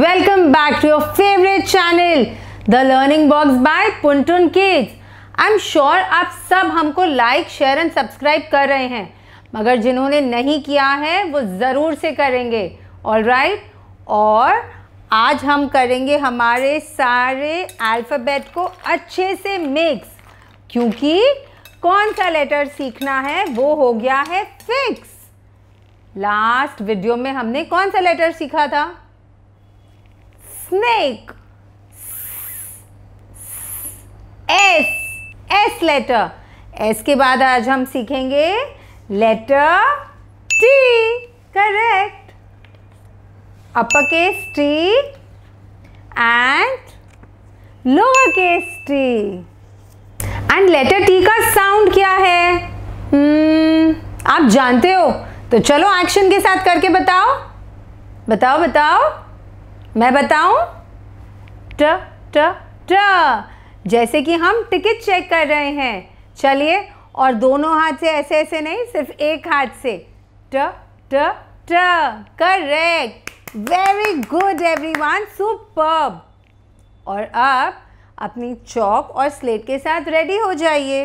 Back to your favourite channel the learning box by by kids I am sure आप सब हमको like share and subscribe कर रहे हैं मगर जिन्होंने नहीं किया है वो ज़रूर से करेंगे ऑल राइट right? और आज हम करेंगे हमारे सारे अल्फ़ाबेट को अच्छे से मिक्स क्योंकि कौन सा लेटर सीखना है वो हो गया है फिक्स लास्ट वीडियो में हमने कौन सा लेटर सीखा था snake s s letter s के बाद आज हम सीखेंगे letter T correct upper case T and lower case T and letter T का साउंड क्या है hmm, आप जानते हो तो चलो एक्शन के साथ करके बताओ बताओ बताओ मैं बताऊं ट ट ट जैसे कि हम टिकट चेक कर रहे हैं चलिए और दोनों हाथ से ऐसे ऐसे नहीं सिर्फ एक हाथ से ट ट ट correct very good everyone super और आप अपनी चॉक और स्लेट के साथ रेडी हो जाइए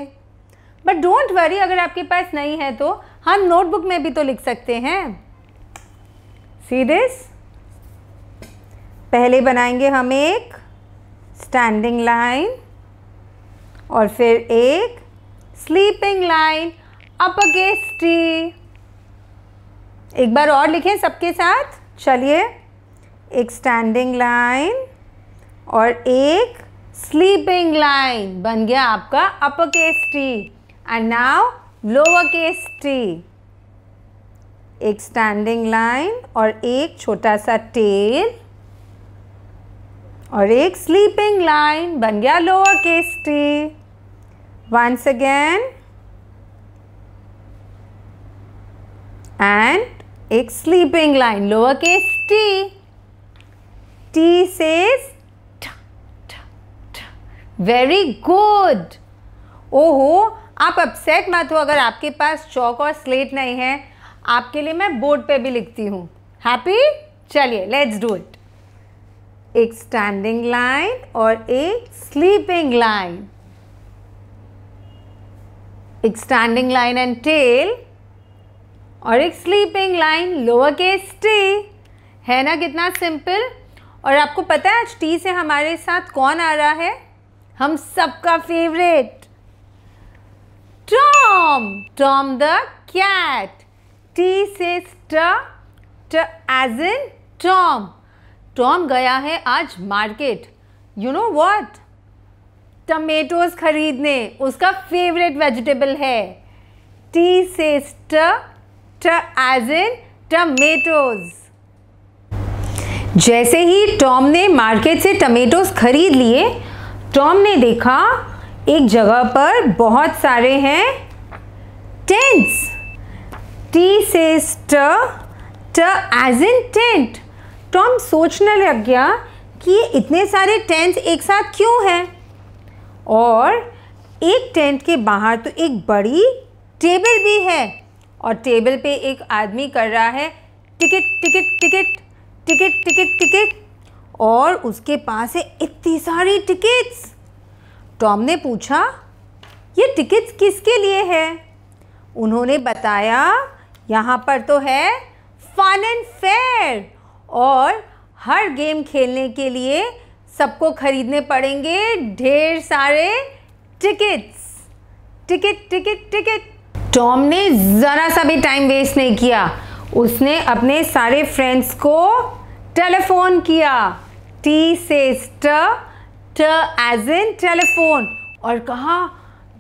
बट डोंट वरी अगर आपके पास नहीं है तो हम नोटबुक में भी तो लिख सकते हैं सी दिस पहले बनाएंगे हम एक स्टैंडिंग लाइन और फिर एक sleeping line up against T एक बार और लिखें सबके साथ चलिए एक स्टैंडिंग लाइन और एक स्लीपिंग लाइन बन गया आपका upper case T and now lower case T एक स्टैंडिंग लाइन और एक छोटा सा टेल और एक स्लीपिंग लाइन बन गया lower case T once again and एक sleeping line lower case T T से वेरी गुड ओहो आप अपसेट मत हो अगर आपके पास चौक और स्लेट नहीं है आपके लिए मैं बोर्ड पे भी लिखती हूँ हैप्पी चलिए लेट्स डू इट एक स्टैंडिंग लाइन और एक स्लीपिंग लाइन एक स्टैंडिंग लाइन एंड टेल और एक sleeping line lower case T है ना कितना सिंपल और आपको पता है आज टी से हमारे साथ कौन आ रहा है हम सबका favourite Tom Tom the cat T से स्ट एज इन टॉम टॉम गया है आज market you know what tomatoes खरीदने उसका फेवरेट वेजिटेबल है टी से ट एज इन टमेटोज जैसे ही टॉम ने मार्केट से टमेटोज खरीद लिए टॉम ने देखा एक जगह पर बहुत सारे हैं टेंट्स टी से ट एज इन टेंट टॉम तो सोचने लग गया कि इतने सारे टेंट एक साथ क्यों हैं और एक टेंट के बाहर तो एक बड़ी टेबल भी है और टेबल पे एक आदमी कर रहा है ticket ticket ticket ticket ticket ticket और उसके पास है इतनी सारी टिकट्स टॉम तो ने पूछा ये टिकट्स किसके लिए है उन्होंने बताया यहाँ पर तो है फन एंड फेयर और हर गेम खेलने के लिए सबको खरीदने पड़ेंगे ढेर सारे tickets ticket ticket ticket Tom ने ज़रा सा भी टाइम वेस्ट नहीं किया उसने अपने सारे फ्रेंड्स को टेलीफोन किया टी से ट एज इन टेलीफोन और कहा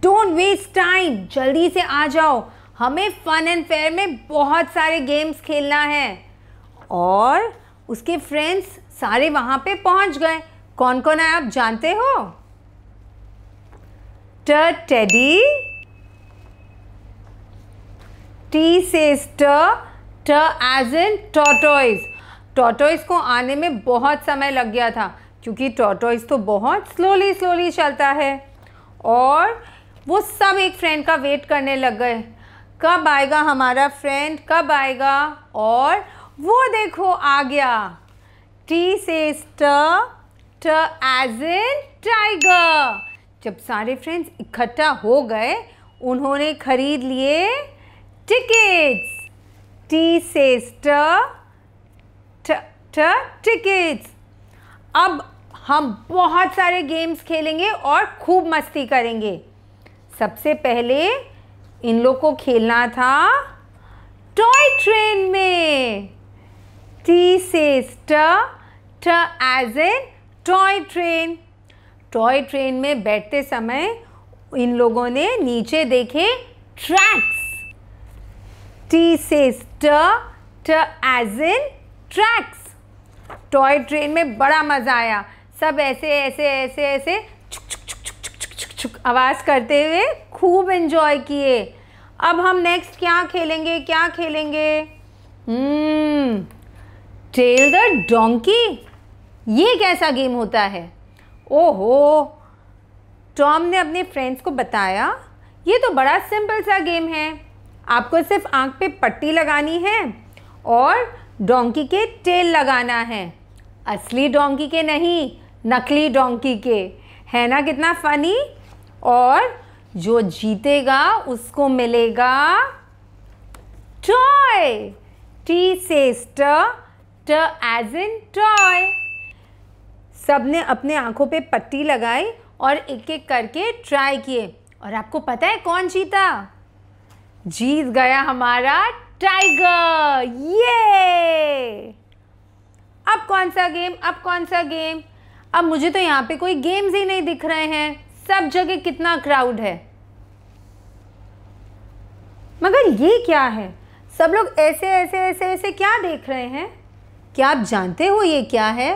डोंट वेस्ट टाइम जल्दी से आ जाओ हमें फन एंड फेयर में बहुत सारे गेम्स खेलना है और उसके फ्रेंड्स सारे वहाँ पे पहुँच गए कौन कौन आया आप जानते हो ट टेडी टी से ट ट एज इन टोटोइज टोटोइज को आने में बहुत समय लग गया था क्योंकि टोटोइज तो बहुत स्लोली स्लोली चलता है और वो सब एक फ्रेंड का वेट करने लग गए कब आएगा हमारा फ्रेंड कब आएगा और वो देखो आ गया टी से एज इन टाइगर जब सारे फ्रेंड्स इकट्ठा हो गए उन्होंने खरीद लिए टिकट्स टी से टिकट्स अब हम बहुत सारे गेम्स खेलेंगे और खूब मस्ती करेंगे सबसे पहले इन लोग को खेलना था टॉय ट्रेन में T says t, t as in toy train. Toy train में बैठते समय इन लोगों ने नीचे देखे tracks. T says T, T as in tracks. Toy train में बड़ा मज़ा आया सब ऐसे ऐसे ऐसे ऐसे छुक छुक छुक छुक छुक छुक छुक, छुक आवाज़ करते हुए खूब इन्जॉय किए अब हम नेक्स्ट क्या खेलेंगे क्या खेलेंगे hmm hmm. Tail the donkey ये कैसा गेम होता है ओहो टॉम ने अपने फ्रेंड्स को बताया ये तो बड़ा सिंपल सा गेम है आपको सिर्फ आंख पे पट्टी लगानी है और डोंकी के टेल लगाना है असली डोंकी के नहीं नकली डोंकी के है ना कितना फ़नी और जो जीतेगा उसको मिलेगा टॉय टी सेस्टर ट एज इन टॉय सब ने अपने आंखों पे पट्टी लगाई और एक एक करके ट्राई किए और आपको पता है कौन जीता जीत गया हमारा टाइगर ये अब कौन सा गेम अब कौन सा गेम अब मुझे तो यहाँ पे कोई गेम्स ही नहीं दिख रहे हैं सब जगह कितना क्राउड है मगर ये क्या है सब लोग ऐसे ऐसे ऐसे ऐसे क्या देख रहे हैं क्या आप जानते हो ये क्या है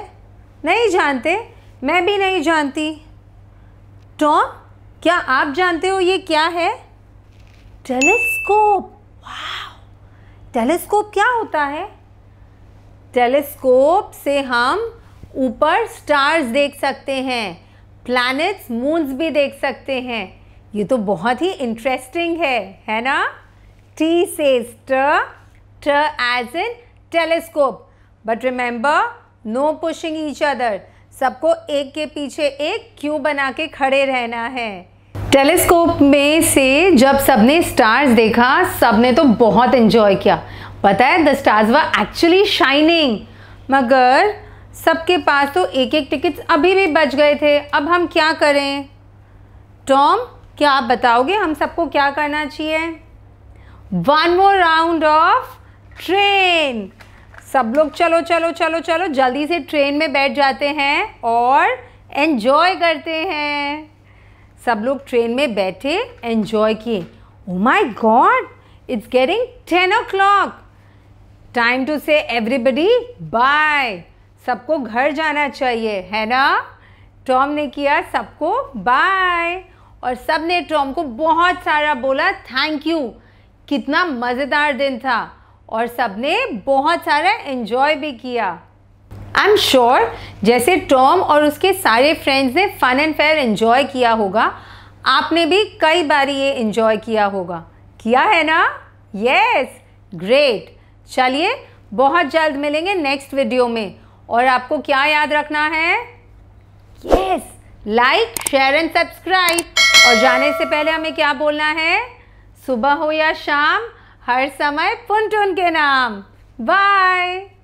नहीं जानते मैं भी नहीं जानती टॉम क्या आप जानते हो ये क्या है टेलीस्कोप टेलीस्कोप क्या होता है टेलीस्कोप से हम ऊपर स्टार्स देख सकते हैं प्लैनेट्स मून्स भी देख सकते हैं ये तो बहुत ही इंटरेस्टिंग है है ना टी से ट as in telescope but remember no pushing each other सबको एक के पीछे एक क्यों बना के खड़े रहना है टेलीस्कोप में से जब सबने स्टार्स देखा सबने तो बहुत एंजॉय किया पता है the stars were actually shining मगर सबके पास तो एक एक टिकट अभी भी बच गए थे अब हम क्या करें टॉम क्या आप बताओगे हम सबको क्या करना चाहिए one more round of train सब लोग चलो चलो चलो चलो जल्दी से ट्रेन में बैठ जाते हैं और एन्जॉय करते हैं सब लोग ट्रेन में बैठे एन्जॉय किए oh my god it's getting ten o'clock time to say everybody bye सबको घर जाना चाहिए है ना टॉम ने किया सबको बाय और सब ने टॉम को बहुत सारा बोला थैंक यू कितना मज़ेदार दिन था और सबने बहुत सारा एन्जॉय भी किया आई एम श्योर जैसे टॉम और उसके सारे फ्रेंड्स ने फ़न एंड फेयर एंजॉय किया होगा आपने भी कई बार ये इन्जॉय किया होगा किया है ना यस ग्रेट चलिए बहुत जल्द मिलेंगे नेक्स्ट वीडियो में और आपको क्या याद रखना है yes like share and subscribe और जाने से पहले हमें क्या बोलना है सुबह हो या शाम हर समय पुनटुन के नाम बाय